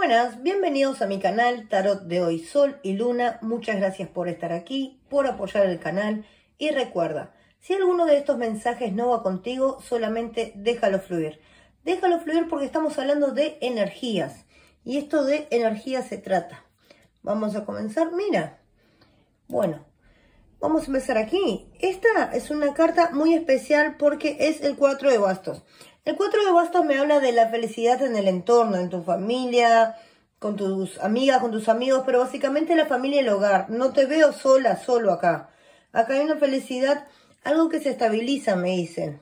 Buenas, bienvenidos a mi canal Tarot de hoy Sol y Luna. Muchas gracias por estar aquí, por apoyar el canal y recuerda, si alguno de estos mensajes no va contigo, solamente déjalo fluir. Déjalo fluir porque estamos hablando de energías y esto de energía se trata. Vamos a comenzar, mira. Bueno, vamos a empezar aquí. Esta es una carta muy especial porque es el 4 de bastos. El cuatro de bastos me habla de la felicidad en el entorno, en tu familia, con tus amigas, con tus amigos, pero básicamente la familia y el hogar. No te veo sola, solo acá. Acá hay una felicidad, algo que se estabiliza, me dicen.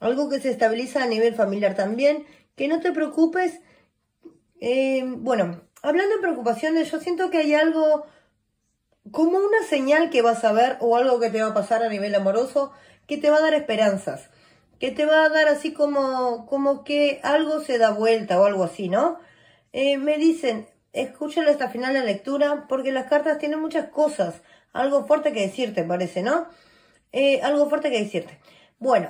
Algo que se estabiliza a nivel familiar también. Que no te preocupes. Eh, bueno, hablando de preocupaciones, yo siento que hay algo como una señal que vas a ver o algo que te va a pasar a nivel amoroso que te va a dar esperanzas que te va a dar así como, como que algo se da vuelta o algo así, ¿no? Eh, me dicen, escúchalo hasta final de la lectura, porque las cartas tienen muchas cosas, algo fuerte que decirte, parece, ¿no? Eh, algo fuerte que decirte. Bueno,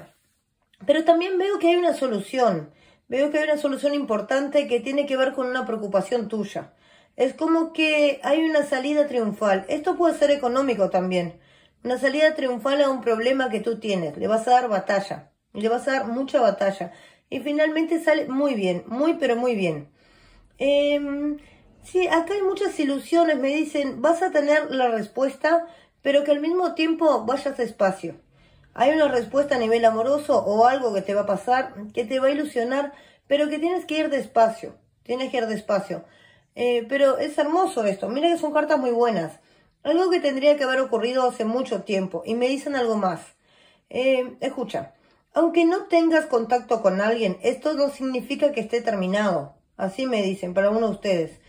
pero también veo que hay una solución, veo que hay una solución importante que tiene que ver con una preocupación tuya. Es como que hay una salida triunfal. Esto puede ser económico también. Una salida triunfal a un problema que tú tienes. Le vas a dar batalla. Le vas a dar mucha batalla. Y finalmente sale muy bien, muy pero muy bien. Em, sí, acá hay muchas ilusiones. Me dicen, vas a tener la respuesta, pero que al mismo tiempo vayas despacio. Hay una respuesta a nivel amoroso o algo que te va a pasar, que te va a ilusionar, pero que tienes que ir despacio. Tienes que ir despacio. Eh, pero es hermoso esto. Mira que son cartas muy buenas. Algo que tendría que haber ocurrido hace mucho tiempo. Y me dicen algo más. Eh, escucha. Aunque no tengas contacto con alguien, esto no significa que esté terminado. Así me dicen, para uno de ustedes.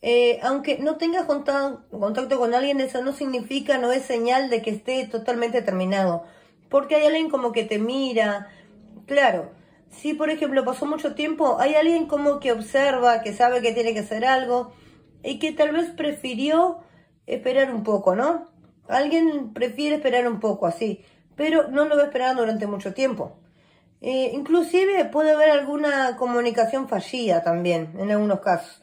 Eh, aunque no tengas contacto con alguien, eso no significa, no es señal de que esté totalmente terminado. Porque hay alguien como que te mira. Claro, si por ejemplo pasó mucho tiempo, hay alguien como que observa, que sabe que tiene que hacer algo y que tal vez prefirió esperar un poco, ¿no? Alguien prefiere esperar un poco así pero no lo va a esperar durante mucho tiempo. Eh, inclusive puede haber alguna comunicación fallida también, en algunos casos.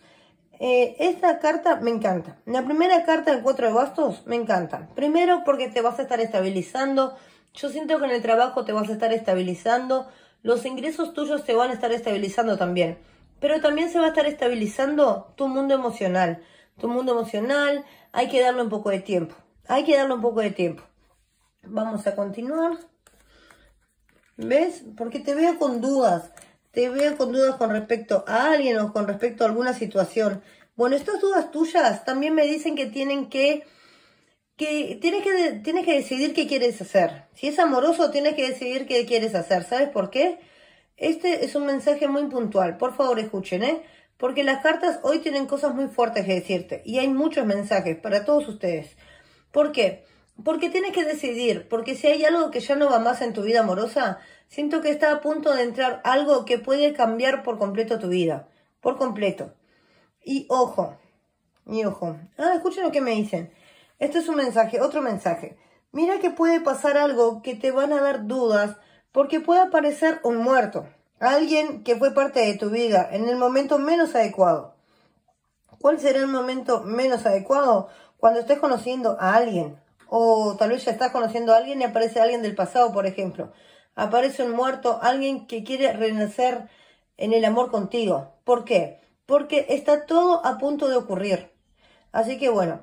Eh, esta carta me encanta. La primera carta del Cuatro de bastos me encanta. Primero porque te vas a estar estabilizando. Yo siento que en el trabajo te vas a estar estabilizando. Los ingresos tuyos se van a estar estabilizando también. Pero también se va a estar estabilizando tu mundo emocional. Tu mundo emocional hay que darle un poco de tiempo. Hay que darle un poco de tiempo. Vamos a continuar. ¿Ves? Porque te veo con dudas. Te veo con dudas con respecto a alguien o con respecto a alguna situación. Bueno, estas dudas tuyas también me dicen que tienen que... que tienes que, tienes que decidir qué quieres hacer. Si es amoroso, tienes que decidir qué quieres hacer. ¿Sabes por qué? Este es un mensaje muy puntual. Por favor, escuchen, ¿eh? Porque las cartas hoy tienen cosas muy fuertes que decirte. Y hay muchos mensajes para todos ustedes. ¿Por qué? Porque tienes que decidir, porque si hay algo que ya no va más en tu vida amorosa, siento que está a punto de entrar algo que puede cambiar por completo tu vida, por completo. Y ojo, y ojo. Ah, escuchen lo que me dicen. Este es un mensaje, otro mensaje. Mira que puede pasar algo que te van a dar dudas, porque puede aparecer un muerto, alguien que fue parte de tu vida en el momento menos adecuado. ¿Cuál será el momento menos adecuado? Cuando estés conociendo a alguien, o tal vez ya estás conociendo a alguien y aparece alguien del pasado, por ejemplo. Aparece un muerto, alguien que quiere renacer en el amor contigo. ¿Por qué? Porque está todo a punto de ocurrir. Así que bueno,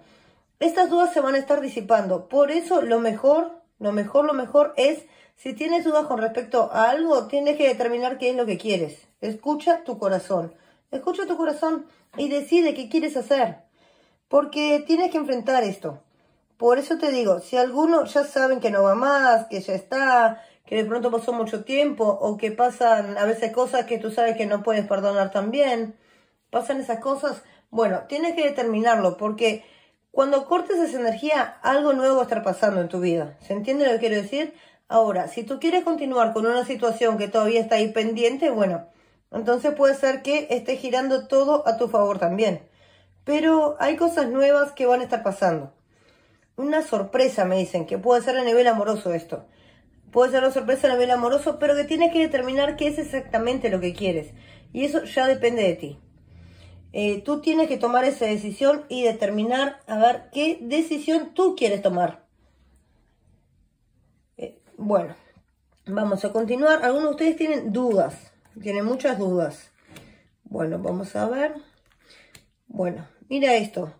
estas dudas se van a estar disipando. Por eso lo mejor, lo mejor, lo mejor es, si tienes dudas con respecto a algo, tienes que determinar qué es lo que quieres. Escucha tu corazón. Escucha tu corazón y decide qué quieres hacer. Porque tienes que enfrentar esto. Por eso te digo, si algunos ya saben que no va más, que ya está, que de pronto pasó mucho tiempo o que pasan a veces cosas que tú sabes que no puedes perdonar también, pasan esas cosas, bueno, tienes que determinarlo porque cuando cortes esa energía, algo nuevo va a estar pasando en tu vida. ¿Se entiende lo que quiero decir? Ahora, si tú quieres continuar con una situación que todavía está ahí pendiente, bueno, entonces puede ser que esté girando todo a tu favor también. Pero hay cosas nuevas que van a estar pasando una sorpresa, me dicen, que puede ser a nivel amoroso esto. Puede ser una sorpresa a nivel amoroso, pero que tienes que determinar qué es exactamente lo que quieres. Y eso ya depende de ti. Eh, tú tienes que tomar esa decisión y determinar a ver qué decisión tú quieres tomar. Eh, bueno, vamos a continuar. Algunos de ustedes tienen dudas, tienen muchas dudas. Bueno, vamos a ver. Bueno, mira esto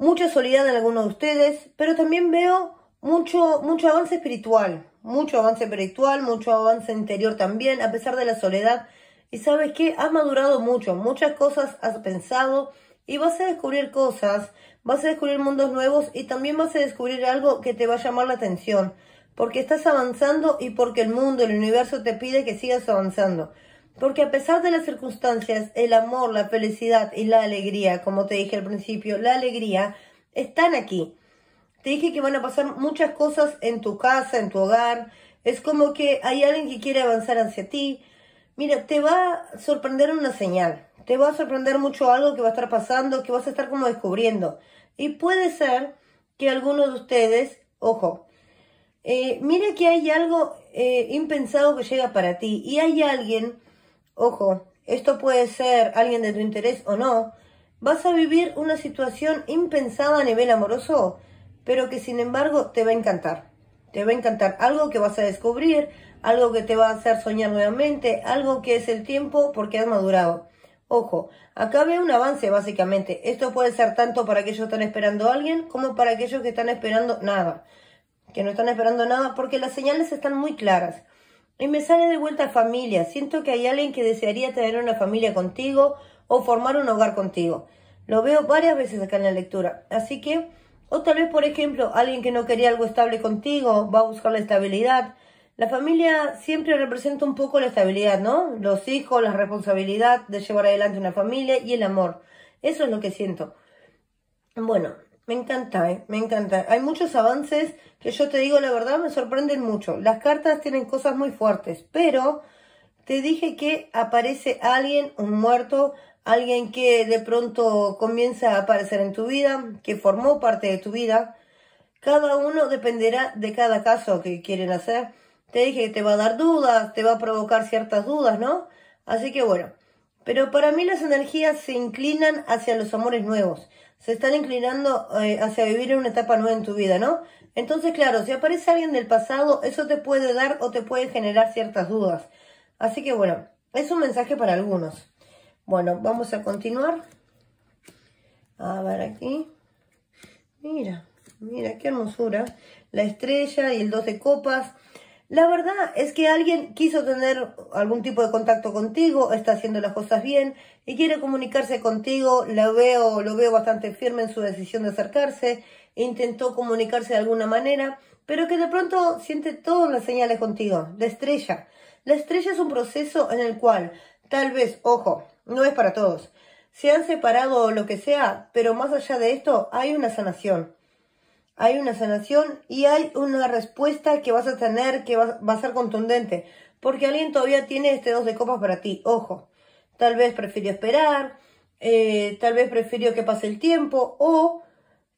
mucha soledad en algunos de ustedes, pero también veo mucho, mucho avance espiritual, mucho avance espiritual, mucho avance interior también, a pesar de la soledad. Y sabes que has madurado mucho, muchas cosas has pensado y vas a descubrir cosas, vas a descubrir mundos nuevos y también vas a descubrir algo que te va a llamar la atención, porque estás avanzando y porque el mundo, el universo te pide que sigas avanzando. Porque a pesar de las circunstancias, el amor, la felicidad y la alegría, como te dije al principio, la alegría, están aquí. Te dije que van a pasar muchas cosas en tu casa, en tu hogar. Es como que hay alguien que quiere avanzar hacia ti. Mira, te va a sorprender una señal. Te va a sorprender mucho algo que va a estar pasando, que vas a estar como descubriendo. Y puede ser que alguno de ustedes, ojo, eh, mira que hay algo eh, impensado que llega para ti. Y hay alguien ojo, esto puede ser alguien de tu interés o no, vas a vivir una situación impensada a nivel amoroso, pero que sin embargo te va a encantar. Te va a encantar algo que vas a descubrir, algo que te va a hacer soñar nuevamente, algo que es el tiempo porque has madurado. Ojo, acá veo un avance básicamente. Esto puede ser tanto para aquellos que están esperando a alguien como para aquellos que están esperando nada. Que no están esperando nada porque las señales están muy claras. Y me sale de vuelta familia. Siento que hay alguien que desearía tener una familia contigo o formar un hogar contigo. Lo veo varias veces acá en la lectura. Así que, o tal vez, por ejemplo, alguien que no quería algo estable contigo va a buscar la estabilidad. La familia siempre representa un poco la estabilidad, ¿no? Los hijos, la responsabilidad de llevar adelante una familia y el amor. Eso es lo que siento. Bueno, me encanta, eh, me encanta. Hay muchos avances que yo te digo la verdad me sorprenden mucho. Las cartas tienen cosas muy fuertes, pero te dije que aparece alguien, un muerto, alguien que de pronto comienza a aparecer en tu vida, que formó parte de tu vida. Cada uno dependerá de cada caso que quieren hacer. Te dije que te va a dar dudas, te va a provocar ciertas dudas, ¿no? Así que bueno, pero para mí las energías se inclinan hacia los amores nuevos, se están inclinando eh, hacia vivir en una etapa nueva en tu vida, ¿no? Entonces, claro, si aparece alguien del pasado, eso te puede dar o te puede generar ciertas dudas. Así que bueno, es un mensaje para algunos. Bueno, vamos a continuar. A ver aquí. Mira, mira qué hermosura. La estrella y el dos copas. La verdad es que alguien quiso tener algún tipo de contacto contigo, está haciendo las cosas bien y quiere comunicarse contigo. Lo veo, lo veo bastante firme en su decisión de acercarse. Intentó comunicarse de alguna manera, pero que de pronto siente todas las señales contigo. La estrella. La estrella es un proceso en el cual, tal vez, ojo, no es para todos. Se han separado o lo que sea, pero más allá de esto hay una sanación hay una sanación y hay una respuesta que vas a tener que va, a ser contundente. Porque alguien todavía tiene este dos de copas para ti, ojo. Tal vez prefirió esperar, eh, tal vez prefirió que pase el tiempo o,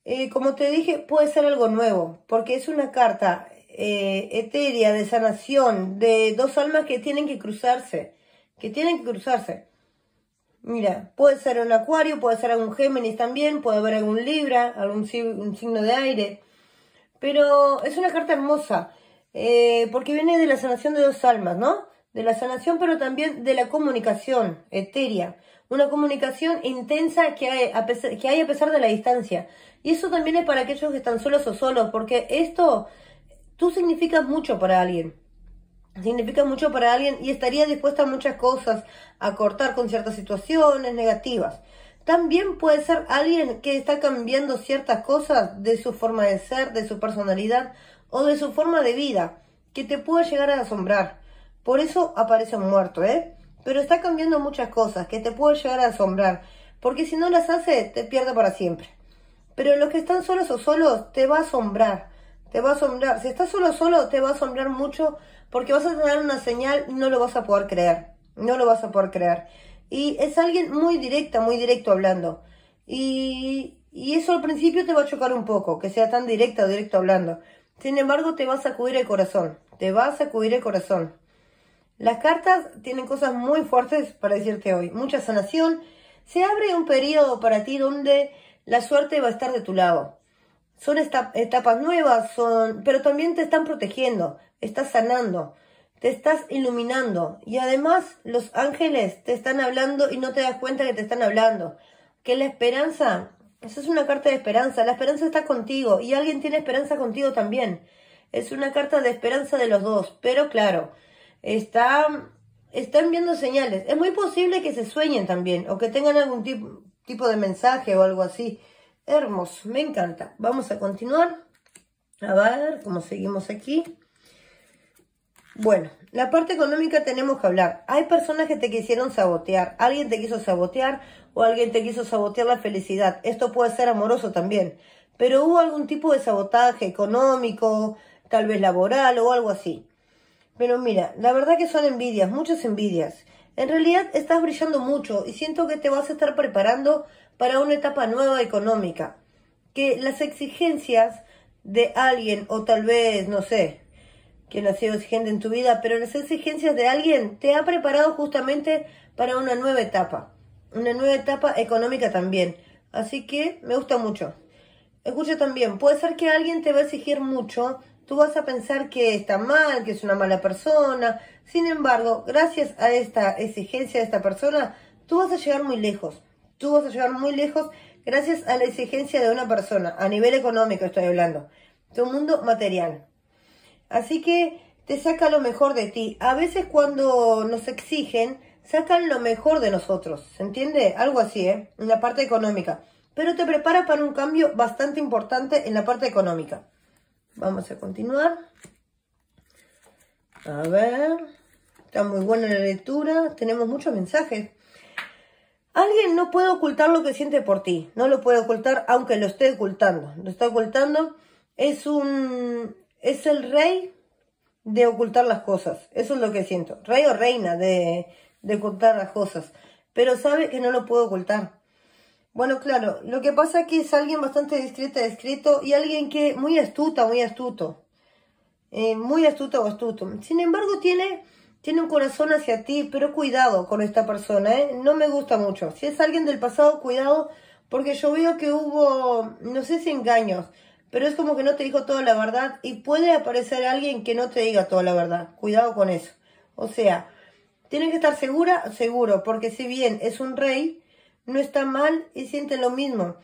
eh, como te dije, puede ser algo nuevo. Porque es una carta eh, etérea de sanación de dos almas que tienen que cruzarse, que tienen que cruzarse. Mira, puede ser un acuario, puede ser algún Géminis también, puede haber algún Libra, algún signo de aire. Pero es una carta hermosa, eh, porque viene de la sanación de dos almas, ¿no? De la sanación, pero también de la comunicación etérea. Una comunicación intensa que a pesar, que hay a pesar de la distancia. Y eso también es para aquellos que están solos o solos, porque esto, tú significas mucho para alguien significa mucho para alguien y estaría dispuesta a muchas cosas, a cortar con ciertas situaciones negativas. También puede ser alguien que está cambiando ciertas cosas de su forma de ser, de su personalidad o de su forma de vida, que te puede llegar a asombrar. Por eso aparece un muerto, ¿eh? Pero está cambiando muchas cosas que te puede llegar a asombrar, porque si no las hace, te pierde para siempre. Pero los que están solos o solos, te va a asombrar. Te va a asombrar. Si estás solo o solo, te va a asombrar mucho porque vas a tener una señal, no lo vas a poder creer, no lo vas a poder creer. Y es alguien muy directa, muy directo hablando. Y, y eso al principio te va a chocar un poco, que sea tan directa o directo hablando. Sin embargo, te vas a sacudir el corazón, te vas a cubrir el corazón. Las cartas tienen cosas muy fuertes para decirte hoy. Mucha sanación. Se abre un periodo para ti donde la suerte va a estar de tu lado. Son etapas nuevas, son, pero también te están protegiendo estás sanando, te estás iluminando y además los ángeles te están hablando y no te das cuenta que te están hablando. Que la esperanza, Esa es una carta de esperanza, la esperanza está contigo y alguien tiene esperanza contigo también. Es una carta de esperanza de los dos, pero claro, están viendo señales. Es muy posible que se sueñen también o que tengan algún tipo, tipo de mensaje o algo así. Hermoso, me encanta. Vamos a continuar. A ver cómo seguimos aquí. Bueno, la parte económica tenemos que hablar. Hay personas que te quisieron sabotear, alguien te quiso sabotear o alguien te quiso sabotear la felicidad. Esto puede ser amoroso también, pero hubo algún tipo de sabotaje económico, tal vez laboral o algo así. Pero mira, la verdad que son envidias, muchas envidias. En realidad estás brillando mucho y siento que te vas a estar preparando para una etapa nueva económica. Que las exigencias de alguien o tal vez, no sé, no ha sido exigente en tu vida, pero las exigencias de alguien te ha preparado justamente para una nueva etapa, una nueva etapa económica también. Así que me gusta mucho. Escucha también, puede ser que alguien te va a exigir mucho, tú vas a pensar que está mal, que es una mala persona, sin embargo, gracias a esta exigencia de esta persona, tú vas a llegar muy lejos, tú vas a llegar muy lejos gracias a la exigencia de una persona, a nivel económico estoy hablando, un mundo material. Así que te saca lo mejor de ti. A veces cuando nos exigen, sacan lo mejor de nosotros, ¿se entiende? Algo así, ¿eh? En la parte económica. Pero te prepara para un cambio bastante importante en la parte económica. Vamos a continuar. A ver. Está muy buena la lectura. Tenemos muchos mensajes. Alguien no puede ocultar lo que siente por ti. No lo puede ocultar, aunque lo esté ocultando. Lo está ocultando. Es un, es el rey de ocultar las cosas. Eso es lo que siento. Rey o reina de, de ocultar las cosas. Pero sabe que no lo puedo ocultar. Bueno, claro, lo que pasa que es alguien bastante discreta, discreto y alguien que muy astuta, muy astuto. Eh, muy astuto o astuto. Sin embargo, tiene, tiene un corazón hacia ti, pero cuidado con esta persona, ¿eh? No me gusta mucho. Si es alguien del pasado, cuidado, porque yo veo que hubo, no sé si engaños, pero es como que no te dijo toda la verdad y puede aparecer alguien que no te diga toda la verdad. Cuidado con eso. O sea, tienes que estar segura, seguro, porque si bien es un rey, no está mal y siente lo mismo.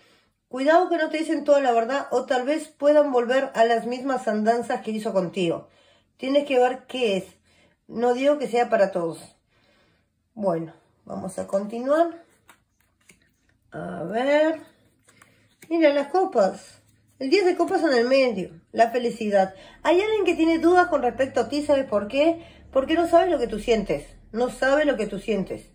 Cuidado que no te dicen toda la verdad o tal vez puedan volver a las mismas andanzas que hizo contigo. Tienes que ver qué es. No digo que sea para todos. Bueno, vamos a continuar. A ver. Mira las copas. El día de copas en el medio, la felicidad. Hay alguien que tiene dudas con respecto a ti, ¿sabes por qué? Porque no sabes lo que tú sientes, no sabe lo que tú sientes.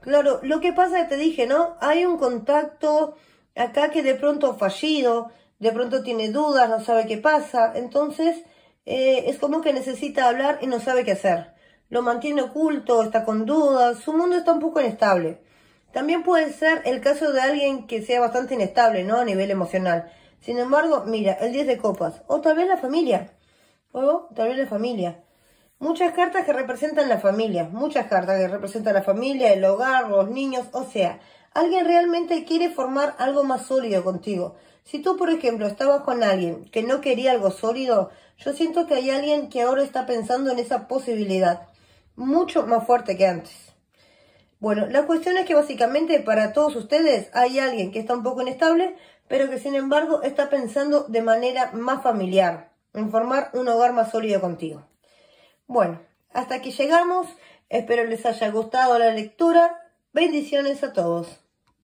Claro, lo que pasa es que te dije, ¿no? Hay un contacto acá que de pronto ha fallido, de pronto tiene dudas, no sabe qué pasa, entonces eh, es como que necesita hablar y no sabe qué hacer. Lo mantiene oculto, está con dudas, su mundo está un poco inestable. También puede ser el caso de alguien que sea bastante inestable, ¿no? A nivel emocional sin embargo, mira, el 10 de copas. O tal vez la familia. O tal vez la familia. Muchas cartas que representan la familia. Muchas cartas que representan la familia, el hogar, los niños. O sea, alguien realmente quiere formar algo más sólido contigo. Si tú, por ejemplo, estabas con alguien que no quería algo sólido, yo siento que hay alguien que ahora está pensando en esa posibilidad. Mucho más fuerte que antes. Bueno, la cuestión es que básicamente para todos ustedes hay alguien que está un poco inestable, pero que sin embargo está pensando de manera más familiar, en formar un hogar más sólido contigo. Bueno, hasta aquí llegamos, espero les haya gustado la lectura, bendiciones a todos.